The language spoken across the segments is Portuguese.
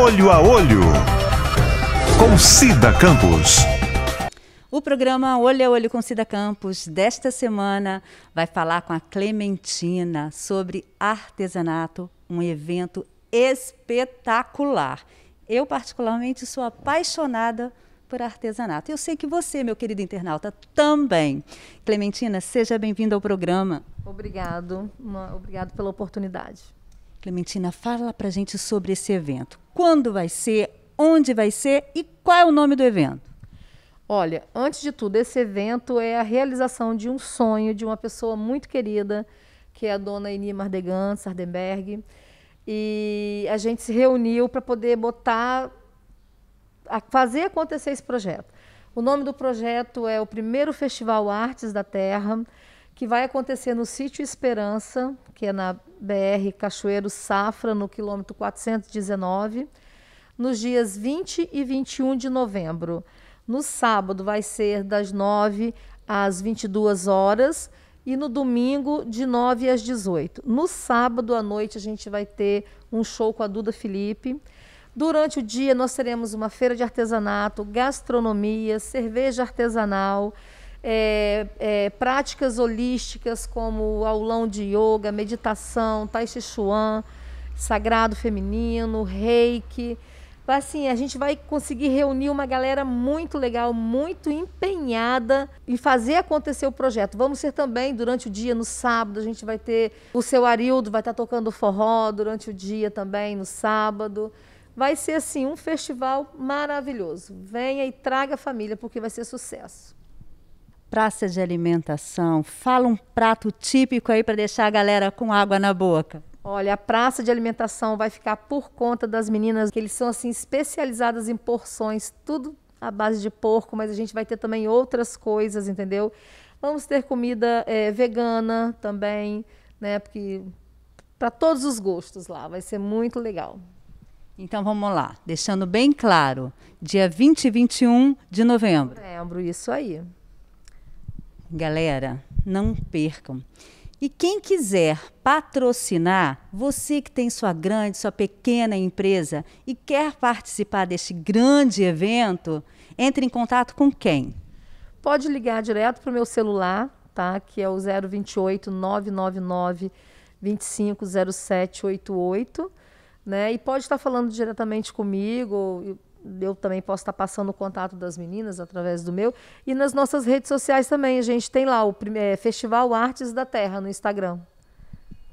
Olho a Olho, com Cida Campos. O programa Olho a Olho com Cida Campos desta semana vai falar com a Clementina sobre artesanato, um evento espetacular. Eu, particularmente, sou apaixonada por artesanato. Eu sei que você, meu querido internauta, também. Clementina, seja bem-vinda ao programa. Obrigado, obrigado pela oportunidade. Clementina, fala para gente sobre esse evento. Quando vai ser? Onde vai ser? E qual é o nome do evento? Olha, antes de tudo, esse evento é a realização de um sonho de uma pessoa muito querida, que é a dona Eni Mardegan Sardenberg. E a gente se reuniu para poder botar, fazer acontecer esse projeto. O nome do projeto é o primeiro Festival Artes da Terra que vai acontecer no sítio Esperança, que é na BR Cachoeiro Safra, no quilômetro 419, nos dias 20 e 21 de novembro. No sábado vai ser das 9 às 22 horas e no domingo de 9 às 18. No sábado à noite a gente vai ter um show com a Duda Felipe. Durante o dia nós teremos uma feira de artesanato, gastronomia, cerveja artesanal é, é, práticas holísticas como aulão de yoga, meditação, tai chi chuan, sagrado feminino, reiki. Assim, a gente vai conseguir reunir uma galera muito legal, muito empenhada em fazer acontecer o projeto. Vamos ser também, durante o dia, no sábado, a gente vai ter o seu Arildo, vai estar tocando forró durante o dia também, no sábado. Vai ser, assim, um festival maravilhoso. Venha e traga a família, porque vai ser sucesso praça de alimentação? Fala um prato típico aí para deixar a galera com água na boca. Olha, a praça de alimentação vai ficar por conta das meninas, que eles são assim especializadas em porções, tudo à base de porco, mas a gente vai ter também outras coisas, entendeu? Vamos ter comida é, vegana também, né? Porque para todos os gostos lá, vai ser muito legal. Então vamos lá, deixando bem claro, dia 20 e 21 de novembro. Novembro, isso aí galera, não percam. E quem quiser patrocinar, você que tem sua grande, sua pequena empresa e quer participar deste grande evento, entre em contato com quem? Pode ligar direto para o meu celular, tá? Que é o 028 999 250788, né? E pode estar falando diretamente comigo, eu também posso estar passando o contato das meninas através do meu. E nas nossas redes sociais também. A gente tem lá o é, Festival Artes da Terra no Instagram.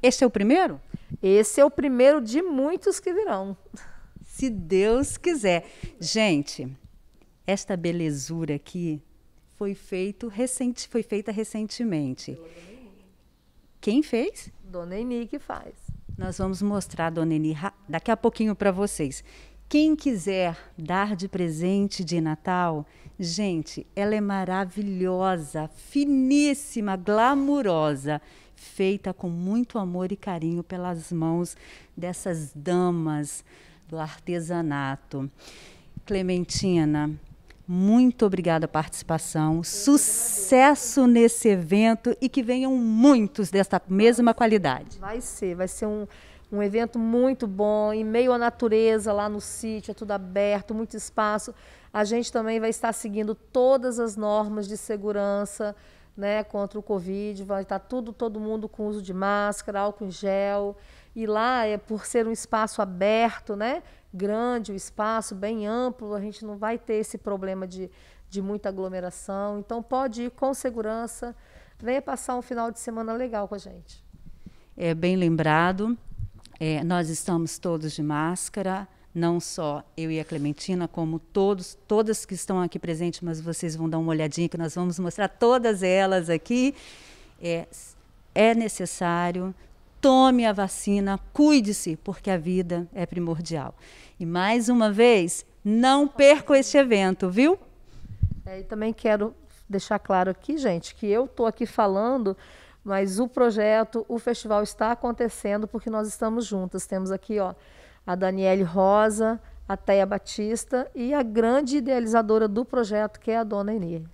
Esse é o primeiro? Esse é o primeiro de muitos que virão. Se Deus quiser. Gente, esta belezura aqui foi, feito recente, foi feita recentemente. Quem fez? Dona Eni que faz. Nós vamos mostrar a Dona Eni daqui a pouquinho para vocês. Quem quiser dar de presente de Natal, gente, ela é maravilhosa, finíssima, glamurosa, feita com muito amor e carinho pelas mãos dessas damas do artesanato. Clementina, muito obrigada pela participação. Sucesso nesse evento e que venham muitos desta mesma qualidade. Vai ser, vai ser um um evento muito bom, em meio à natureza, lá no sítio, é tudo aberto, muito espaço. A gente também vai estar seguindo todas as normas de segurança né, contra o Covid, vai estar tudo, todo mundo com uso de máscara, álcool em gel. E lá, é por ser um espaço aberto, né, grande o espaço, bem amplo, a gente não vai ter esse problema de, de muita aglomeração. Então, pode ir com segurança. Venha passar um final de semana legal com a gente. É bem lembrado. É, nós estamos todos de máscara, não só eu e a Clementina, como todos, todas que estão aqui presentes, mas vocês vão dar uma olhadinha que nós vamos mostrar todas elas aqui. É, é necessário, tome a vacina, cuide-se, porque a vida é primordial. E mais uma vez, não perca este evento, viu? É, e também quero deixar claro aqui, gente, que eu estou aqui falando mas o projeto, o festival está acontecendo porque nós estamos juntas. Temos aqui ó, a Daniele Rosa, a Teia Batista e a grande idealizadora do projeto, que é a dona Eni.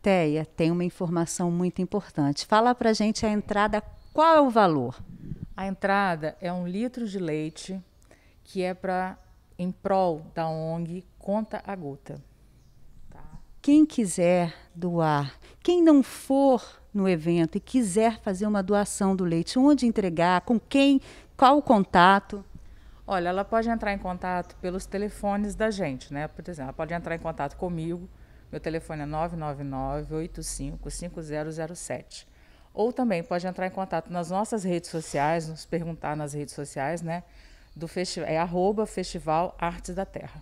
Teia, tem uma informação muito importante. Fala para gente a entrada, qual é o valor? A entrada é um litro de leite que é para em prol da ONG Conta a Gota. Tá? Quem quiser doar, quem não for no evento e quiser fazer uma doação do leite, onde entregar, com quem, qual o contato? Olha, ela pode entrar em contato pelos telefones da gente, né? Por exemplo, ela pode entrar em contato comigo. Meu telefone é 999-85-5007. Ou também pode entrar em contato nas nossas redes sociais, nos perguntar nas redes sociais, né? Do festival, é arroba Festival Artes da Terra.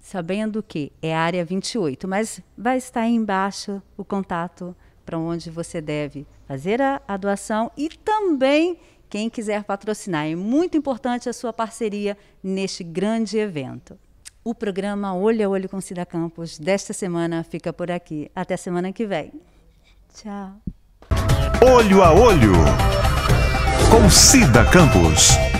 Sabendo que é área 28, mas vai estar aí embaixo o contato para onde você deve fazer a, a doação e também quem quiser patrocinar. É muito importante a sua parceria neste grande evento. O programa Olho a Olho com Cida Campos desta semana fica por aqui. Até semana que vem. Tchau. Olho a Olho com Cida Campos.